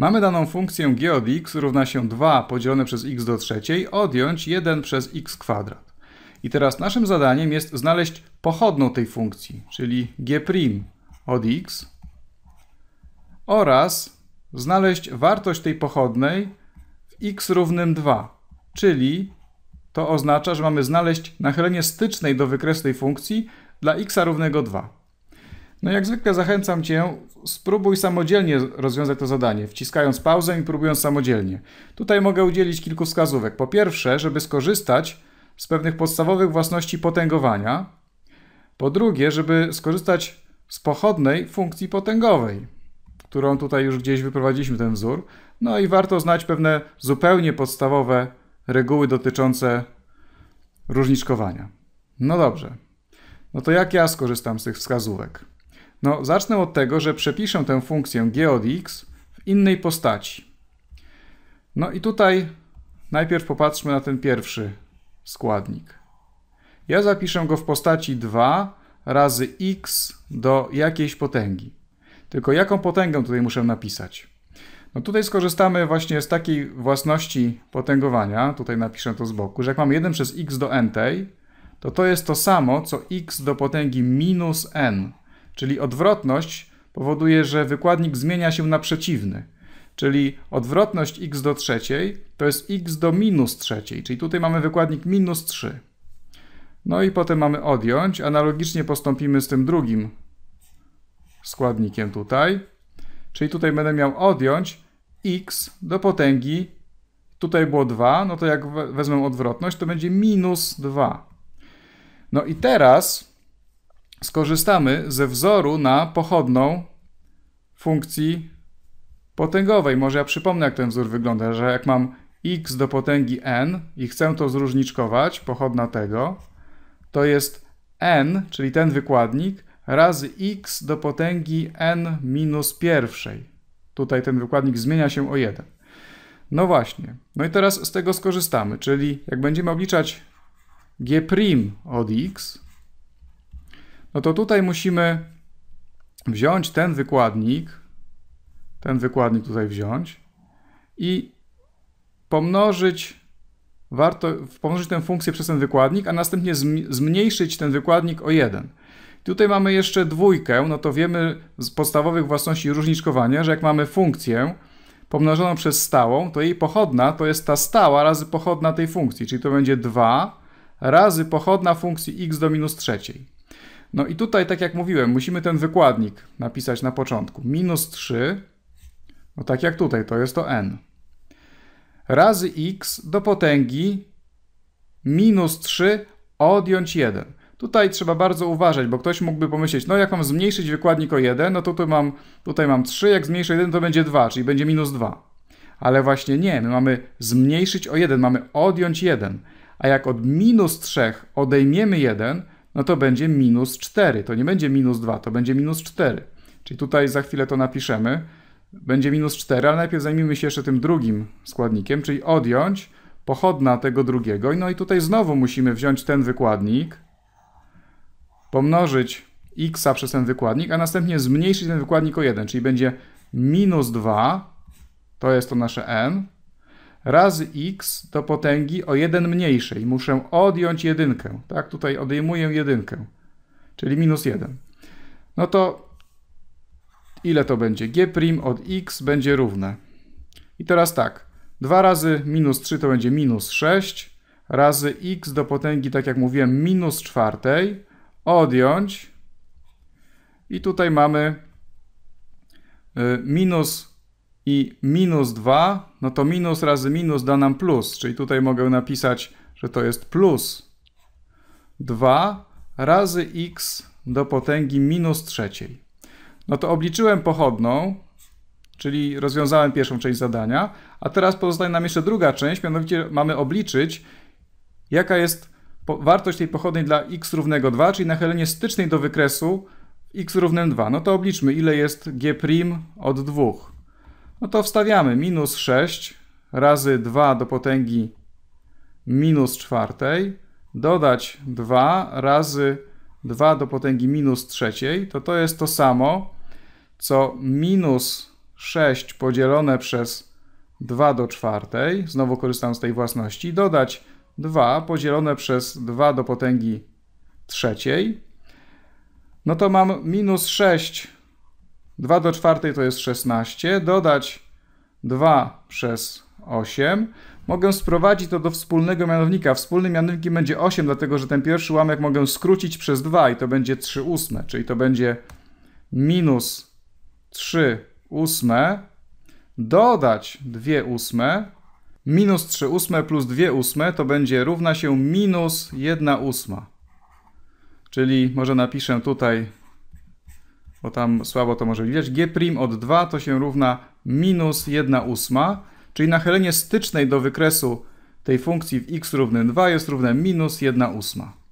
Mamy daną funkcję g od x równa się 2 podzielone przez x do trzeciej odjąć 1 przez x kwadrat. I teraz naszym zadaniem jest znaleźć pochodną tej funkcji, czyli g' od x oraz znaleźć wartość tej pochodnej w x równym 2, czyli to oznacza, że mamy znaleźć nachylenie stycznej do wykresu tej funkcji dla x równego 2. No jak zwykle zachęcam Cię, spróbuj samodzielnie rozwiązać to zadanie, wciskając pauzę i próbując samodzielnie. Tutaj mogę udzielić kilku wskazówek. Po pierwsze, żeby skorzystać z pewnych podstawowych własności potęgowania. Po drugie, żeby skorzystać z pochodnej funkcji potęgowej, którą tutaj już gdzieś wyprowadziliśmy ten wzór. No i warto znać pewne zupełnie podstawowe reguły dotyczące różniczkowania. No dobrze. No to jak ja skorzystam z tych wskazówek? No, zacznę od tego, że przepiszę tę funkcję g od x w innej postaci. No i tutaj najpierw popatrzmy na ten pierwszy składnik. Ja zapiszę go w postaci 2 razy x do jakiejś potęgi. Tylko jaką potęgę tutaj muszę napisać? No tutaj skorzystamy właśnie z takiej własności potęgowania, tutaj napiszę to z boku, że jak mam 1 przez x do n tej, to to jest to samo co x do potęgi minus n czyli odwrotność powoduje, że wykładnik zmienia się na przeciwny. Czyli odwrotność x do trzeciej to jest x do minus trzeciej, czyli tutaj mamy wykładnik minus 3. No i potem mamy odjąć. Analogicznie postąpimy z tym drugim składnikiem tutaj. Czyli tutaj będę miał odjąć x do potęgi, tutaj było 2, no to jak wezmę odwrotność, to będzie minus 2. No i teraz skorzystamy ze wzoru na pochodną funkcji potęgowej. Może ja przypomnę, jak ten wzór wygląda, że jak mam x do potęgi n i chcę to zróżniczkować, pochodna tego, to jest n, czyli ten wykładnik, razy x do potęgi n minus pierwszej. Tutaj ten wykładnik zmienia się o 1. No właśnie. No i teraz z tego skorzystamy, czyli jak będziemy obliczać g' od x, no to tutaj musimy wziąć ten wykładnik, ten wykładnik tutaj wziąć i pomnożyć, warto, pomnożyć tę funkcję przez ten wykładnik, a następnie zmniejszyć ten wykładnik o 1. Tutaj mamy jeszcze dwójkę, no to wiemy z podstawowych własności różniczkowania, że jak mamy funkcję pomnożoną przez stałą, to jej pochodna to jest ta stała razy pochodna tej funkcji, czyli to będzie 2 razy pochodna funkcji x do minus trzeciej. No i tutaj, tak jak mówiłem, musimy ten wykładnik napisać na początku. Minus 3, no tak jak tutaj, to jest to n. Razy x do potęgi minus 3 odjąć 1. Tutaj trzeba bardzo uważać, bo ktoś mógłby pomyśleć, no jak mam zmniejszyć wykładnik o 1, no to tu mam, tutaj mam 3, jak zmniejszę 1 to będzie 2, czyli będzie minus 2. Ale właśnie nie, my mamy zmniejszyć o 1, mamy odjąć 1. A jak od minus 3 odejmiemy 1, no to będzie minus 4. To nie będzie minus 2, to będzie minus 4. Czyli tutaj za chwilę to napiszemy. Będzie minus 4, ale najpierw zajmijmy się jeszcze tym drugim składnikiem, czyli odjąć pochodna tego drugiego. No i tutaj znowu musimy wziąć ten wykładnik, pomnożyć x przez ten wykładnik, a następnie zmniejszyć ten wykładnik o 1, czyli będzie minus 2, to jest to nasze n, razy x do potęgi o 1 mniejszej. Muszę odjąć jedynkę. Tak, tutaj odejmuję jedynkę, czyli minus 1. No to ile to będzie? g' od x będzie równe. I teraz tak, 2 razy minus 3 to będzie minus 6, razy x do potęgi, tak jak mówiłem, minus czwartej, odjąć i tutaj mamy y, minus i minus 2, no to minus razy minus da nam plus, czyli tutaj mogę napisać, że to jest plus 2 razy x do potęgi minus trzeciej. No to obliczyłem pochodną, czyli rozwiązałem pierwszą część zadania, a teraz pozostaje nam jeszcze druga część, mianowicie mamy obliczyć, jaka jest wartość tej pochodnej dla x równego 2, czyli nachylenie stycznej do wykresu x równym 2. No to obliczmy, ile jest g' od 2 no to wstawiamy minus 6 razy 2 do potęgi minus czwartej, dodać 2 razy 2 do potęgi minus trzeciej, to to jest to samo, co minus 6 podzielone przez 2 do czwartej, znowu korzystam z tej własności, dodać 2 podzielone przez 2 do potęgi trzeciej, no to mam minus 6 2 do 4 to jest 16. Dodać 2 przez 8. Mogę sprowadzić to do wspólnego mianownika. Wspólnym mianownikiem będzie 8, dlatego że ten pierwszy łamek mogę skrócić przez 2 i to będzie 3 ósme, czyli to będzie minus 3 ósme, dodać 2 ósme, minus 3 ósme plus 2 ósme to będzie równa się minus 1 ósma. Czyli może napiszę tutaj bo tam słabo to może widać, g' od 2 to się równa minus 1 ósma, czyli nachylenie stycznej do wykresu tej funkcji w x równym 2 jest równe minus 1 ósma.